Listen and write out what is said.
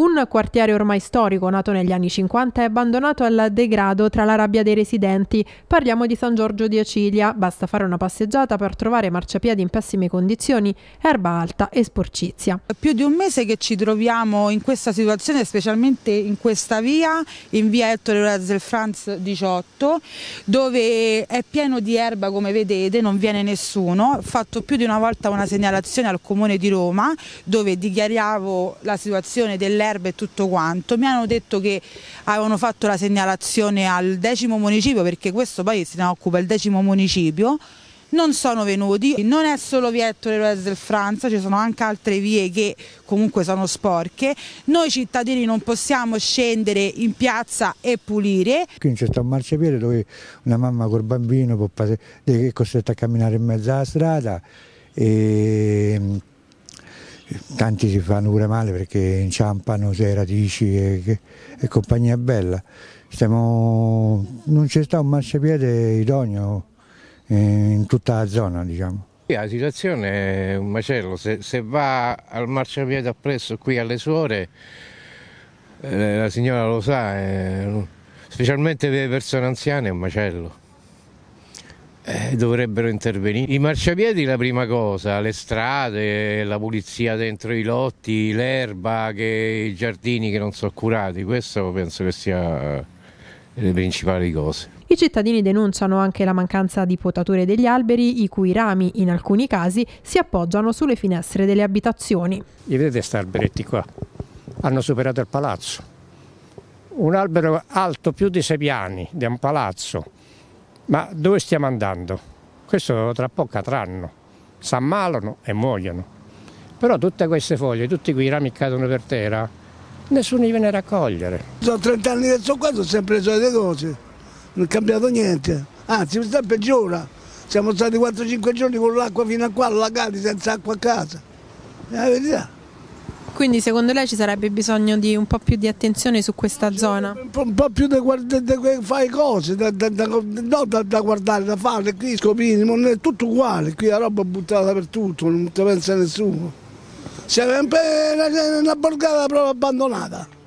Un quartiere ormai storico, nato negli anni 50 è abbandonato al degrado tra la rabbia dei residenti. Parliamo di San Giorgio di Acilia. Basta fare una passeggiata per trovare marciapiedi in pessime condizioni, erba alta e sporcizia. Più di un mese che ci troviamo in questa situazione, specialmente in questa via, in via Ettore Razel Franz 18, dove è pieno di erba come vedete, non viene nessuno. Ho fatto più di una volta una segnalazione al Comune di Roma, dove dichiariamo la situazione dell'erba erbe e tutto quanto, mi hanno detto che avevano fatto la segnalazione al decimo municipio perché questo poi se ne occupa il decimo municipio, non sono venuti, non è solo via Ettore Ruiz del Franza, ci sono anche altre vie che comunque sono sporche, noi cittadini non possiamo scendere in piazza e pulire. Qui c'è stato un marciapiede dove una mamma col bambino è costretta a camminare in mezzo alla strada e tanti si fanno pure male perché inciampano, se radici e, e compagnia bella. Stiamo, non c'è stato un marciapiede idoneo eh, in tutta la zona, diciamo. La situazione è un macello, se, se va al marciapiede appresso qui alle suore, eh, la signora lo sa, eh, specialmente per le persone anziane è un macello eh, dovrebbero intervenire. I marciapiedi la prima cosa, le strade, la pulizia dentro i lotti, l'erba, i giardini che non sono curati, questo penso che sia eh, le principali cose. I cittadini denunciano anche la mancanza di potature degli alberi, i cui rami, in alcuni casi, si appoggiano sulle finestre delle abitazioni. Li vedete questi alberetti qua? Hanno superato il palazzo. Un albero alto più di sei piani di un palazzo ma dove stiamo andando? Questo tra poco cadranno, ammalano e muoiono. Però tutte queste foglie, tutti quei rami che cadono per terra, nessuno li viene a raccogliere. Sono 30 anni che sono qua, sono sempre le solite cose, non è cambiato niente, anzi mi sta peggiora. Siamo stati 4-5 giorni con l'acqua fino a qua, allagati senza acqua a casa. È la verità. Quindi secondo lei ci sarebbe bisogno di un po' più di attenzione su questa zona? Un po' più da, fare cose, da, da, da, guardare, da fare, qui scopini, è tutto uguale, qui la roba è buttata dappertutto, non te pensa nessuno. C'è una, una borgata proprio abbandonata.